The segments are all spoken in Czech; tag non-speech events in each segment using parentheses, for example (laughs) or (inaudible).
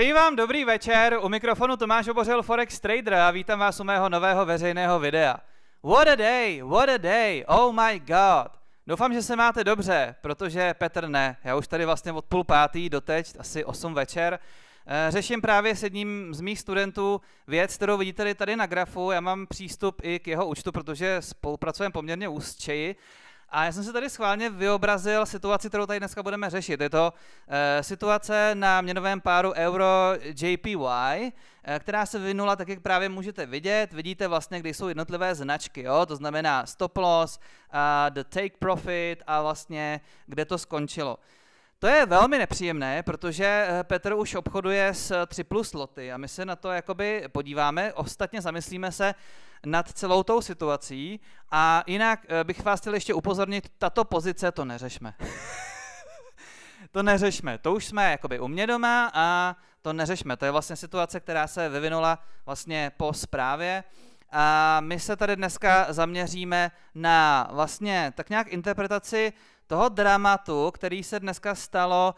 Přeji vám dobrý večer, u mikrofonu Tomáš Obořil Forex Trader a vítám vás u mého nového veřejného videa. What a day, what a day, oh my god. Doufám, že se máte dobře, protože Petr ne. Já už tady vlastně od půl pátý do teď, asi 8 večer, eh, Řeším právě s jedním z mých studentů věc, kterou vidíte tady na grafu. Já mám přístup i k jeho účtu, protože spolupracujeme poměrně úzčeji. A já jsem si tady schválně vyobrazil situaci, kterou tady dneska budeme řešit. Je to e, situace na měnovém páru euro JPY, e, eh, která se vyvinula tak, jak právě můžete vidět. Vidíte vlastně, kde jsou jednotlivé značky, jo? to znamená stop loss, a the take profit a vlastně kde to skončilo. To je velmi nepříjemné, protože eh, Petr už obchoduje s 3 plus loty a my se na to jakoby podíváme, ostatně zamyslíme se nad celou tou situací a jinak eh, bych vás chtěl ještě upozornit, tato pozice to neřešme. (laughs) to neřešme, to už jsme jakoby u mě doma a to neřešme. To je vlastně situace, která se vyvinula vlastně po zprávě. A my se tady dneska zaměříme na vlastně tak nějak interpretaci toho dramatu, který se dneska stalo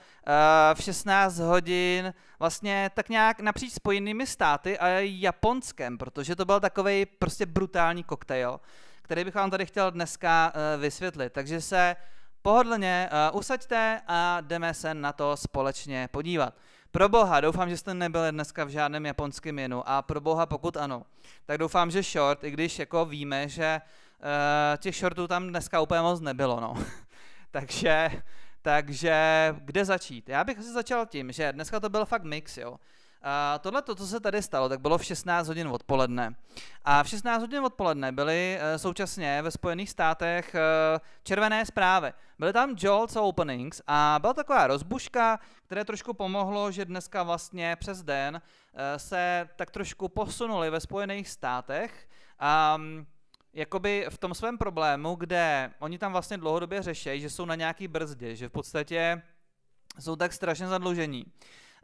eh, v 16 hodin vlastně tak nějak napříč spojenými státy a Japonskem, protože to byl takový prostě brutální koktejl, který bych vám tady chtěl dneska eh, vysvětlit. Takže se pohodlně eh, usaďte a jdeme se na to společně podívat. Pro boha, doufám, že jste nebyli dneska v žádném japonském jenu a pro boha, pokud ano, tak doufám, že short, i když jako víme, že uh, těch shortů tam dneska úplně moc nebylo, no. (laughs) takže, takže kde začít? Já bych asi začal tím, že dneska to byl fakt mix, jo. Tohle, to, co se tady stalo, tak bylo v 16 hodin odpoledne. A v 16 hodin odpoledne byly eh, současně ve Spojených státech eh, červené zprávy. Byly tam jolts a openings a byla taková rozbuška, které trošku pomohlo, že dneska vlastně přes den eh, se tak trošku posunuli ve Spojených státech. A mm, jakoby v tom svém problému, kde oni tam vlastně dlouhodobě řeší, že jsou na nějaký brzdě, že v podstatě jsou tak strašně zadlužení,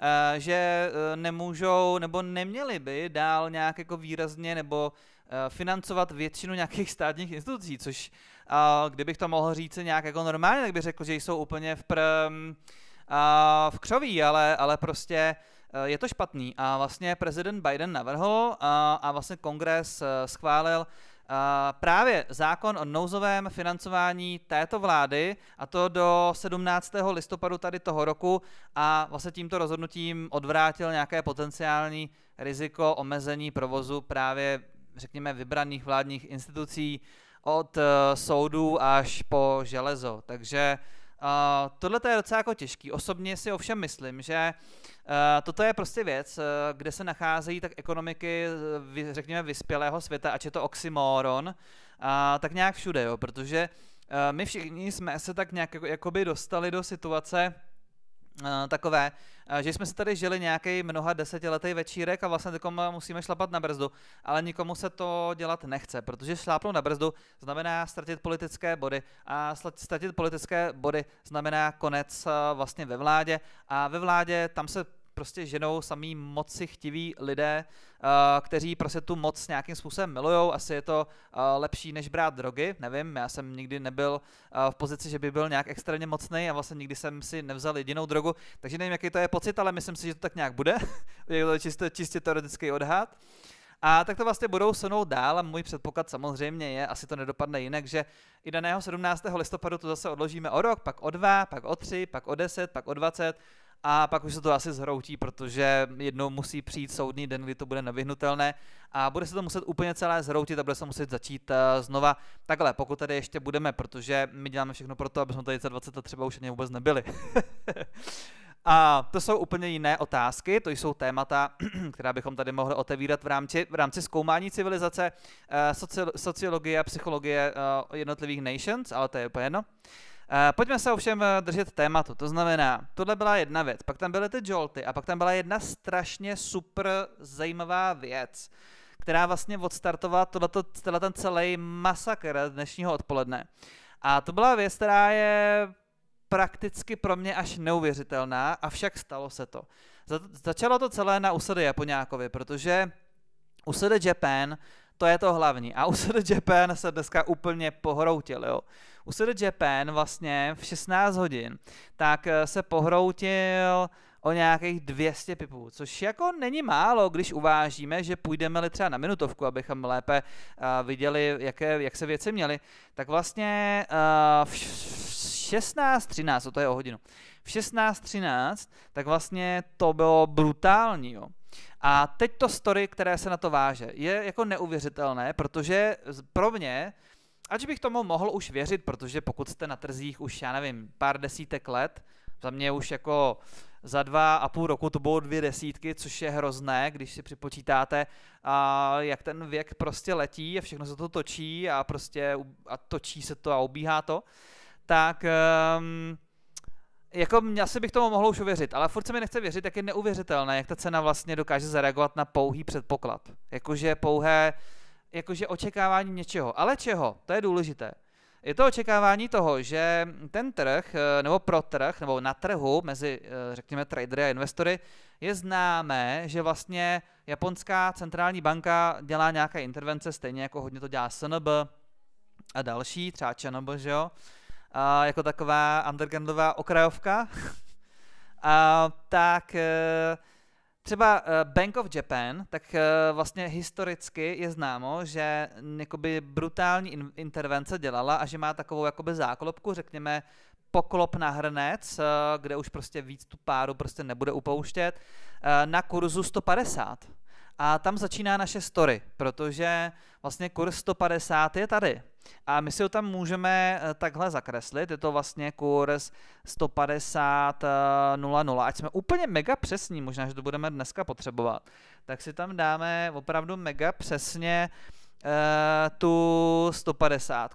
Eh, že eh, nemůžou nebo neměli by dál nějak jako výrazně nebo eh, financovat většinu nějakých státních institucí, což kdybych to mohl říct nějak jako normálně, tak bych řekl, že jsou úplně v, pr, v křoví, ale, ale prostě je to špatný. A vlastně prezident Biden navrhl a, a vlastně kongres schválil právě zákon o nouzovém financování této vlády, a to do 17. listopadu tady toho roku, a vlastně tímto rozhodnutím odvrátil nějaké potenciální riziko omezení provozu právě, řekněme, vybraných vládních institucí od eh, soudů až po železo. Takže Uh, Tohle je docela jako těžký. Osobně si ovšem myslím, že uh, toto je prostě věc, uh, kde se nacházejí tak ekonomiky, eh, řekněme, vyspělého světa, ať je to oxymoron, tak nějak všude, jo, protože my všichni jsme se tak nějak jako, jakoby dostali do situace, Eh, takové, eh, že jsme si tady žili nějaký mnoha desetiletý večírek a vlastně takom musíme šlapat na brzdu, ale nikomu se to dělat nechce, protože šlápnout na brzdu znamená ztratit politické body a ztratit politické body znamená konec eh, vlastně ve vládě a ve vládě tam se prostě ženou samý moci chtiví lidé, eh, kteří prostě tu moc nějakým způsobem milujou. Asi je to eh, lepší, než brát drogy, nevím, já jsem nikdy nebyl eh, v pozici, že by byl nějak extrémně mocný a vlastně nikdy jsem si nevzal jedinou drogu, takže nevím, jaký to je pocit, ale myslím si, že to tak nějak bude. (laughs) je to čistě, čistě teoretický odhad. A tak to vlastně budou sunout dál a můj předpoklad samozřejmě je, asi to nedopadne jinak, že i daného 17. listopadu to zase odložíme o rok, pak o dva, pak o tři, pak o deset, pak o dvacet a pak už se to asi zhroutí, protože jednou musí přijít soudní den, kdy to bude nevyhnutelné a bude se to muset úplně celé zhroutit a bude se muset začít eh, znova. Takhle, pokud tady ještě budeme, protože my děláme všechno pro to, aby jsme tady za 20 let třeba už ani vůbec nebyli. (laughs) A to jsou úplně jiné otázky, to jsou témata, (clears throat) která bychom tady mohli otevírat v rámci, v rámci zkoumání civilizace, eh, sociologie a psychologie eh, jednotlivých nations, ale to je úplně jedno. Eh, pojďme se ovšem eh, držet tématu, to znamená, tohle byla jedna věc, pak tam byly ty jolty a pak tam byla jedna strašně super zajímavá věc, která vlastně odstartovala tohleto, tohleto ten celý masakr dnešního odpoledne. A to byla věc, která je prakticky pro mě až neuvěřitelná, avšak stalo se to. Za, začalo to celé na USD Japoňákovi, protože USD Japan to je to hlavní. A USD (laughs) Japan se dneska úplně pohroutil, jo. USD Japan vlastně v 16 hodin, tak eh, se pohroutil o nějakých 200 pipů, což jako není málo, když uvážíme, že půjdeme-li třeba na minutovku, abychom lépe uh, viděli, jaké, jak se věci měly, tak vlastně uh, v 16.13, to je o hodinu, v 16.13, tak vlastně to bylo brutální, jo. A teď to story, které se na to váže, je jako neuvěřitelné, protože pro mě, ač bych tomu mohl už věřit, protože pokud jste na trzích už, já nevím, pár desítek let, za mě už jako za dva a půl roku to budou dvě desítky, což je hrozné, když si připočítáte, a jak ten věk prostě letí a všechno se to točí a prostě a točí se to a obíhá to, tak um, jako asi bych tomu mohl už uvěřit, ale furt se mi nechce věřit, jak je neuvěřitelné, jak ta cena vlastně dokáže zareagovat na pouhý předpoklad. Jakože pouhé, jakože očekávání něčeho. Ale čeho? To je důležité. Je to očekávání toho, že ten trh, eh, nebo pro trh, nebo na trhu mezi, eh, řekněme, tradery a investory, je známé, že vlastně japonská centrální banka dělá nějaké intervence, stejně jako hodně to dělá SNB a další, třeba ČNB, že jo? jako taková undergroundová okrajovka, (laughs) a tak eh, třeba eh, Bank of Japan, tak eh, vlastně historicky je známo, že brutální intervence dělala a že má takovou jakoby záklopku, řekněme, poklop na hrnec, kde už prostě víc tu páru prostě nebude upouštět, na kurzu 150. A tam začíná naše story, protože vlastně kurz 150 je tady. A my si ho tam můžeme eh, takhle zakreslit. Je to vlastně kurz 150.00. Eh, ať jsme úplně mega přesní, možná, že to budeme dneska potřebovat, tak si tam dáme opravdu mega přesně eh, tu 150.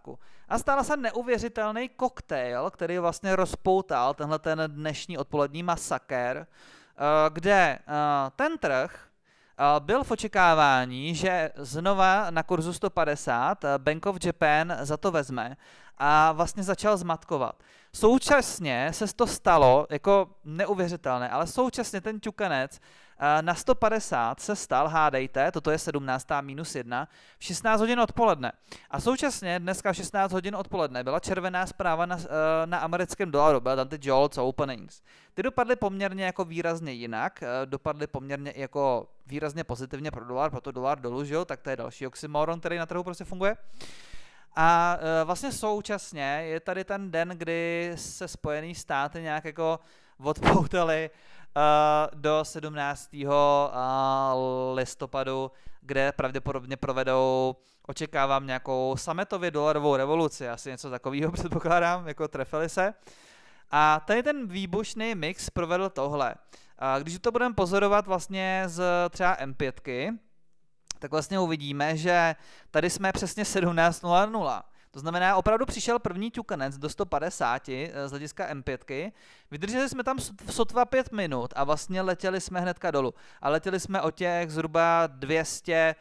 A stál se neuvěřitelný koktejl, který vlastně rozpoutal tenhle ten dnešní odpolední masaker, kde ten trh Eh, byl v očekávání, že znova na kurzu 150 eh, Bank of Japan za to vezme a vlastně začal zmatkovat. Současně se to stalo jako neuvěřitelné, ale současně ten ťukanec eh, na 150 se stal, hádejte, toto je 17. minus 1, v 16 hodin odpoledne. A současně dneska v 16 hodin odpoledne byla červená zpráva na, eh, na americkém dolaru, byla tam ty Jolts Openings. Ty dopadly poměrně jako výrazně jinak, eh, dopadly poměrně jako výrazně pozitivně pro dolar, proto dolar dolů, tak to je další oxymoron, který na trhu prostě funguje. Uh, a e, vlastně současně je tady ten den, kdy se Spojený státy nějak jako odpoutali e, do 17. E, listopadu, kde pravděpodobně provedou, očekávám nějakou sametově dolarovou revoluci, asi něco takového (laughs) předpokládám, jako trefili se. A tady ten výbušný mix provedl tohle. Když to budeme pozorovat vlastně z třeba M5, tak vlastně uvidíme, že tady jsme přesně 17.00. To znamená, opravdu přišel první ťukanec do 150 eh, z hlediska M5. Vydrželi jsme tam sotva 5 minut a vlastně letěli jsme hnedka dolů. A letěli jsme o těch zhruba 200 eh,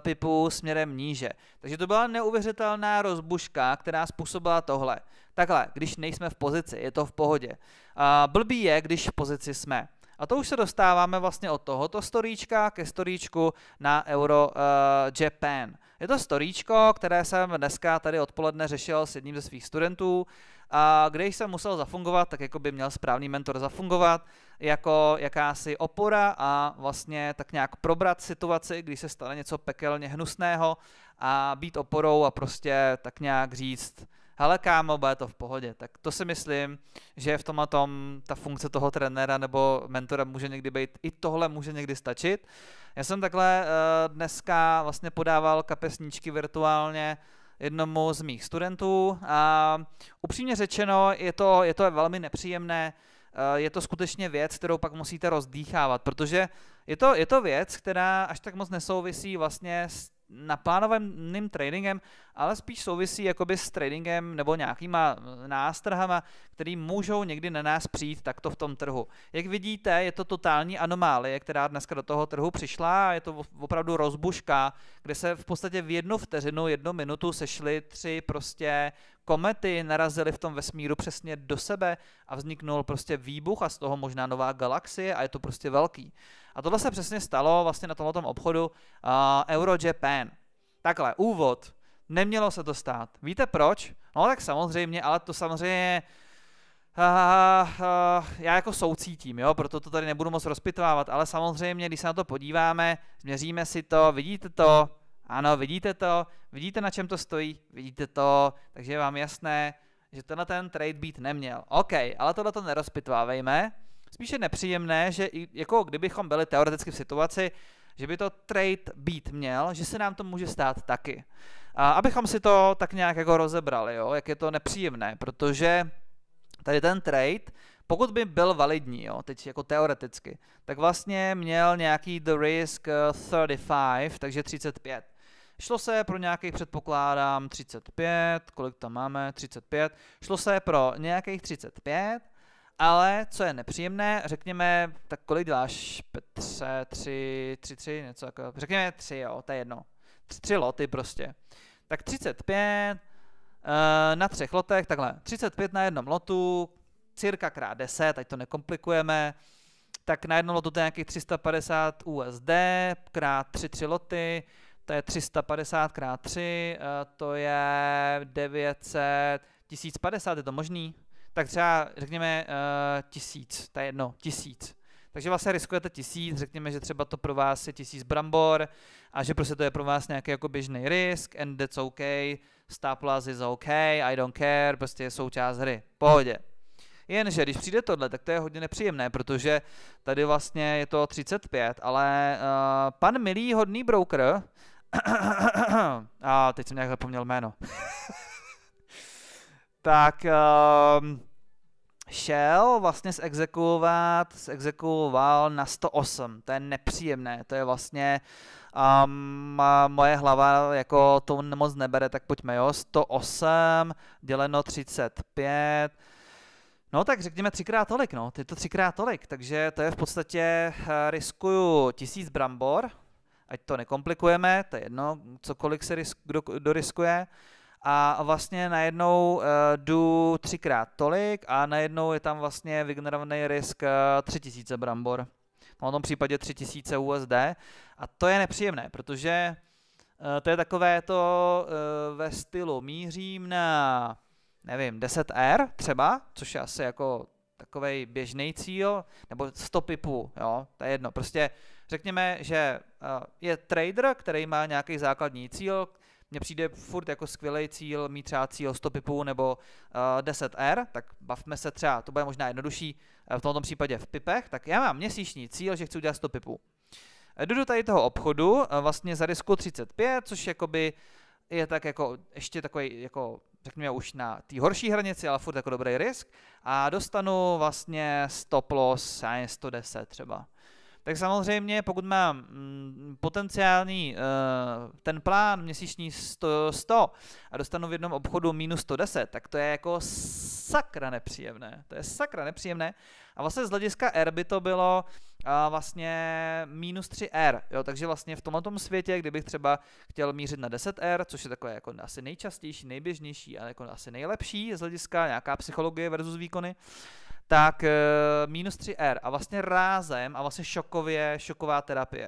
pipů směrem níže. Takže to byla neuvěřitelná rozbuška, která způsobila tohle. Takhle, když nejsme v pozici, je to v pohodě. Uh, blbý je, když v pozici jsme. A to už se dostáváme vlastně od tohoto storíčka ke storíčku na Euro uh, Japan. Je to storíčko, které jsem dneska tady odpoledne řešil s jedním ze svých studentů, a kde jsem musel zafungovat, tak jako by měl správný mentor zafungovat, jako jakási opora a vlastně tak nějak probrat situaci, když se stane něco pekelně hnusného a být oporou a prostě tak nějak říct, hele kámo, bude to v pohodě. Tak to si myslím, že v tom a tom ta funkce toho trenéra nebo mentora může někdy být, i tohle může někdy stačit. Já jsem takhle uh, dneska vlastně podával kapesničky virtuálně jednomu z mých studentů a upřímně řečeno je to, je to velmi nepříjemné, eh, je to skutečně věc, kterou pak musíte rozdýchávat, protože je to, je to věc, která až tak moc nesouvisí vlastně s naplánovaným tradingem, ale spíš souvisí jakoby s tradingem nebo nějakýma eh, nástrhama, který můžou někdy na nás přijít takto v tom trhu. Jak vidíte, je to totální anomálie, která dneska do toho trhu přišla a je to opravdu rozbuška, kde se v podstatě v jednu vteřinu, jednu minutu sešly tři prostě komety, narazily v tom vesmíru přesně do sebe a vzniknul prostě výbuch a z toho možná nová galaxie a je to prostě velký. A tohle se přesně stalo vlastně na tomto obchodu uh, Euro Japan. Takhle, úvod. Nemělo se to stát. Víte proč? No tak samozřejmě, ale to samozřejmě Uh, uh, já jako soucítím, jo, proto to tady nebudu moc rozpitovávat, ale samozřejmě, když se na to podíváme, změříme si to, vidíte to, ano, vidíte to, vidíte, na čem to stojí, vidíte to, takže je vám jasné, že tenhle ten trade být neměl. OK, ale tohle to nerozpitvávejme spíše nepříjemné, že jako kdybychom byli teoreticky v situaci, že by to trade být měl, že se nám to může stát taky. A abychom si to tak nějak jako rozebrali, jo, jak je to nepříjemné, protože tady ten trade, pokud by byl validní, jo, teď jako teoreticky, tak vlastně měl nějaký the risk 35, eh, takže 35. Šlo se pro nějakých, předpokládám, 35, kolik tam máme, 35. Šlo se pro nějakých 35 ale co je nepříjemné, řekněme, tak kolik děláš, Petře, tři, tři, tři, něco jako, řekněme tři, jo, to je jedno. Tři, tři loty prostě. Tak 35 eh, na třech lotech, takhle, 35 na jednom lotu, cirka krát 10, ať to nekomplikujeme, tak na jednom lotu to je nějakých 350 USD, krát 3, 3 loty, to je 350 krát 3, eh, to je 900, 1050, je to možný? tak třeba řekněme uh, tisíc, to je jedno, tisíc. Takže vlastně riskujete tisíc, řekněme, že třeba to pro vás je tisíc brambor a že prostě to je pro vás nějaký jako běžný risk and that's okay, stop loss is okay, I don't care, prostě je součást hry, pohodě. Jenže když přijde tohle, tak to je hodně nepříjemné, protože tady vlastně je to 35, ale uh, pan milý hodný broker, (coughs) a teď jsem nějak zapomněl jméno. (laughs) tak um, šel vlastně zexekuovat, zexekuoval na 108. To je nepříjemné, to je vlastně um, moje hlava jako to moc nebere, tak pojďme, jo, 108 děleno 35, No tak řekněme třikrát tolik, no, je to třikrát tolik, takže to je v podstatě, eh, riskuju tisíc brambor, ať to nekomplikujeme, to je jedno, cokoliv se risk, kdo, kdo riskuje, a vlastně najednou uh, jdu třikrát tolik a najednou je tam vlastně vygenerovaný risk uh, eh, 3000 brambor. No, v tom případě 3000 USD a to je nepříjemné, protože uh, to je takové to uh, ve stylu mířím na nevím, 10R třeba, což je asi jako takovej běžný cíl, nebo 100 pipů, jo, to je jedno. Prostě řekněme, že je trader, který má nějaký základní cíl, mně přijde furt jako skvělý cíl mít třeba cíl 100 pipů nebo uh, eh, 10R, tak bavme se třeba, to bude možná jednodušší eh, v tomto případě v pipech, tak já mám měsíční cíl, že chci udělat 100 pipů. Eh, jdu do tady toho obchodu, vlastně za risku 35, což jakoby je tak jako ještě takový jako řekněme už na té horší hranici, ale furt jako dobrý risk a dostanu vlastně 100 plus, 110 třeba tak samozřejmě pokud mám mm, potenciální eh, ten plán měsíční 100, a dostanu v jednom obchodu minus 110, tak to je jako sakra nepříjemné. To je sakra nepříjemné. A vlastně z hlediska R by to bylo eh, vlastně minus 3R. Jo? Takže vlastně v tomto světě, kdybych třeba chtěl mířit na 10R, což je takové jako asi nejčastější, nejběžnější a jako asi nejlepší z hlediska nějaká psychologie versus výkony, tak eh, minus 3R a vlastně rázem a vlastně šokově, šoková terapie.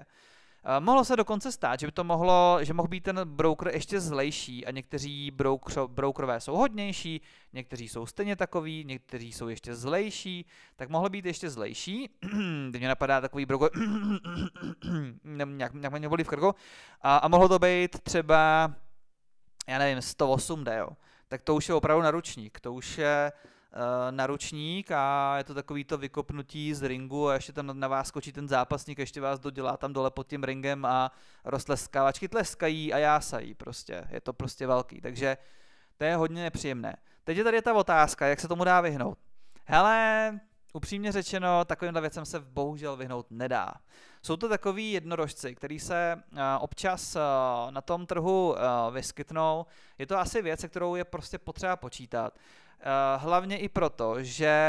Eh, mohlo se dokonce stát, že by to mohlo, že mohl být ten broker ještě zlejší a někteří broker, brokerové jsou hodnější, někteří jsou stejně takový, někteří jsou ještě zlejší, tak mohlo být ještě zlejší. (clears throat) Teď mě napadá takový broker, (clears throat) nějak, nějak mě bolí v krku, a, a mohlo to být třeba, já nevím, 108 DO. Tak to už je opravdu naručník, to už je Eh, na ručník a je to takový to vykopnutí z ringu a ještě tam na vás skočí ten zápasník, ještě vás dodělá tam dole pod tím ringem a roztleskávačky tleskají a jásají prostě. Je to prostě velký, takže to je hodně nepříjemné. Teď je tady ta otázka, jak se tomu dá vyhnout. Hele, upřímně řečeno, takovýmhle věcem se bohužel vyhnout nedá. Jsou to takový jednorožci, který se eh, občas eh, na tom trhu vyskytnou. Je to asi věc, kterou je prostě potřeba počítat. Eh, hlavně i proto, že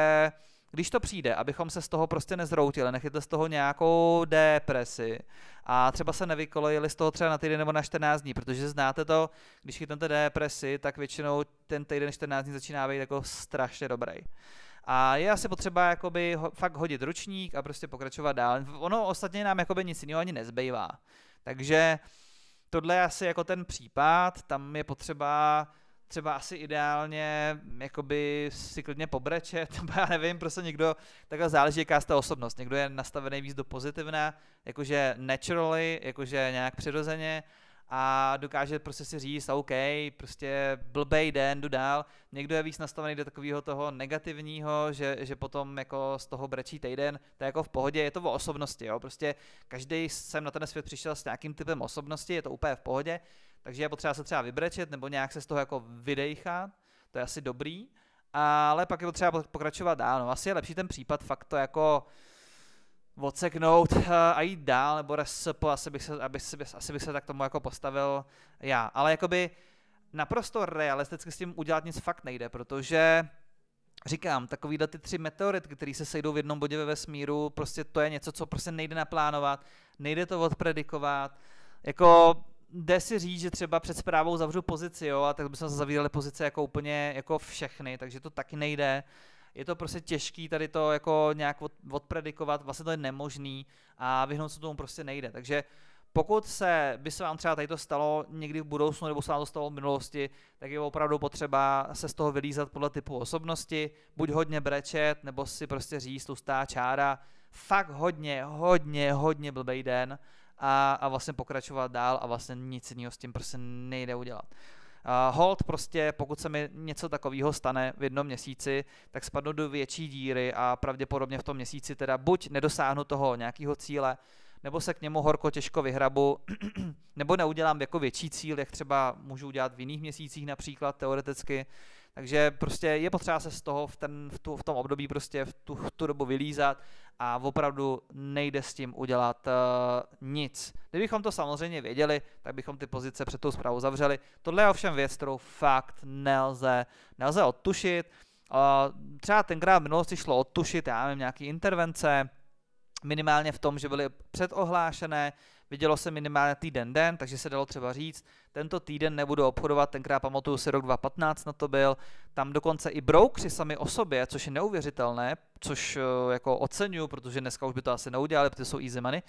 když to přijde, abychom se z toho prostě nezroutili, nechytli z toho nějakou depresi a třeba se nevykolejili z toho třeba na týden nebo na 14 dní, protože znáte to, když chytnete depresi, tak většinou ten týden 14 dní začíná být jako strašně dobrý. A je asi potřeba jakoby fakt hodit ručník a prostě pokračovat dál. Ono ostatně nám jakoby nic jiného ani nezbývá. Takže tohle je asi jako ten případ, tam je potřeba třeba asi ideálně jakoby si klidně pobrečet, (laughs) nebo já nevím, prostě někdo, takhle záleží, jaká ta osobnost. Někdo je nastavený víc do pozitivna, jakože naturally, jakože nějak přirozeně a dokáže prostě si říct, OK, prostě blbej den, jdu dál. Někdo je víc nastavený do takového toho negativního, že, že potom jako z toho brečí týden, to je jako v pohodě, je to o osobnosti, jo. Prostě každý jsem na ten svět přišel s nějakým typem osobnosti, je to úplně v pohodě takže je potřeba se třeba vybrečet nebo nějak se z toho jako vydejchat, to je asi dobrý, ale pak je potřeba pokračovat dál. No, asi je lepší ten případ fakt to jako odseknout eh, a jít dál, nebo RSP, asi bych, se, aby, asi bych se tak tomu jako postavil já. Ale jakoby naprosto realisticky s tím udělat nic fakt nejde, protože říkám, takovýhle ty tři meteorit, které se sejdou v jednom bodě ve vesmíru, prostě to je něco, co prostě nejde naplánovat, nejde to odpredikovat, jako jde si říct, že třeba před zprávou zavřu pozici, jo, a tak bychom se zavírali pozice jako úplně jako všechny, takže to taky nejde. Je to prostě těžký tady to jako nějak od, odpredikovat, vlastně to je nemožný a vyhnout se tomu prostě nejde. Takže pokud se by se vám třeba tady to stalo někdy v budoucnu nebo se vám to stalo v minulosti, tak je opravdu potřeba se z toho vylízat podle typu osobnosti, buď hodně brečet, nebo si prostě říct tlustá čára, fakt hodně, hodně, hodně blbej den a, a vlastně pokračovat dál a vlastně nic jiného s tím prostě nejde udělat. Uh, hold prostě, pokud se mi něco takového stane v jednom měsíci, tak spadnu do větší díry a pravděpodobně v tom měsíci teda buď nedosáhnu toho nějakého cíle, nebo se k němu horko těžko vyhrabu, (clears throat) nebo neudělám jako větší cíl, jak třeba můžu udělat v jiných měsících například teoreticky, takže prostě je potřeba se z toho v, ten, v, tu, v tom období prostě v tu, v tu dobu vylízat a opravdu nejde s tím udělat uh, nic. Kdybychom to samozřejmě věděli, tak bychom ty pozice před tou zprávou zavřeli. Tohle je ovšem věc, kterou fakt nelze, nelze odtušit. Uh, třeba tenkrát v minulosti šlo odtušit, já nevím, nějaké intervence, minimálně v tom, že byly předohlášené, Vidělo se minimálně týden den, takže se dalo třeba říct, tento týden nebudu obchodovat, tenkrát pamatuju si rok 2015 na to byl, tam dokonce i broukři sami o sobě, což je neuvěřitelné, což eh, jako oceňuju, protože dneska už by to asi neudělali, protože jsou easy money,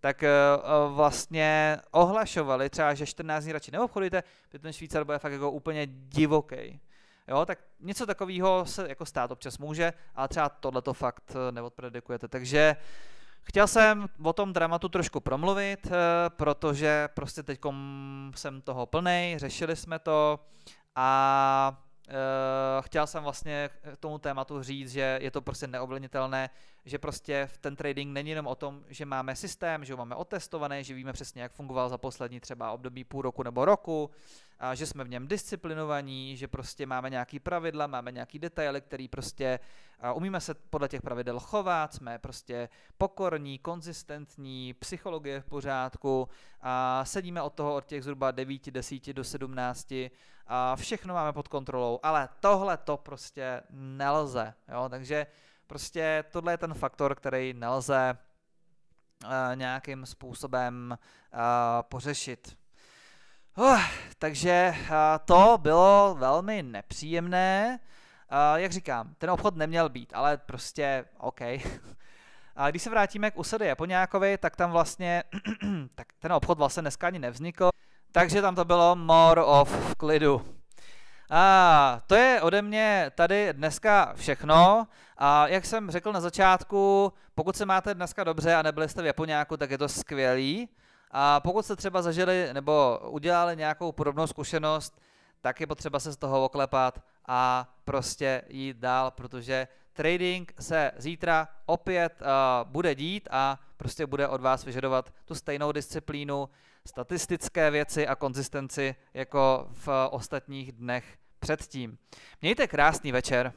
tak eh, eh, vlastně ohlašovali třeba, že 14 dní radši neobchodujte, protože ten Švýcar bude fakt jako úplně divoký. Jo, tak něco takového se jako stát občas může, ale třeba tohle to fakt neodpredikujete. Takže uh, Chtěl jsem o tom dramatu trošku promluvit, eh, protože prostě teď jsem toho plnej, řešili jsme to a eh, chtěl jsem vlastně k tomu tématu říct, že je to prostě neovlivnitelné, že prostě ten trading není jenom o tom, že máme systém, že ho máme otestované, že víme přesně, jak fungoval za poslední třeba období půl roku nebo roku, a že jsme v něm disciplinovaní, že prostě máme nějaký pravidla, máme nějaký detaily, který prostě umíme se podle těch pravidel chovat, jsme prostě pokorní, konzistentní, psychologie v pořádku a sedíme od toho od těch zhruba 9, 10 do 17 a všechno máme pod kontrolou, ale tohle to prostě nelze, jo, takže Prostě tohle je ten faktor, který nelze uh, nějakým způsobem uh, pořešit. Uh, takže uh, to bylo velmi nepříjemné. Uh, jak říkám, ten obchod neměl být, ale prostě OK. (laughs) A když se vrátíme k usady Japoňákovi, tak tam vlastně, (clears throat) tak ten obchod vlastně dneska ani nevznikl, takže tam to bylo more of klidu. A to je ode mě tady dneska všechno. A jak jsem řekl na začátku, pokud se máte dneska dobře a nebyli jste v Japonáku, tak je to skvělý. A pokud jste třeba zažili nebo udělali nějakou podobnou zkušenost, tak je potřeba se z toho oklepat a prostě jít dál, protože trading se zítra opět uh, bude dít a prostě bude od vás vyžadovat tu stejnou disciplínu, statistické věci a konzistenci jako v ostatních dnech předtím. Mějte krásný večer.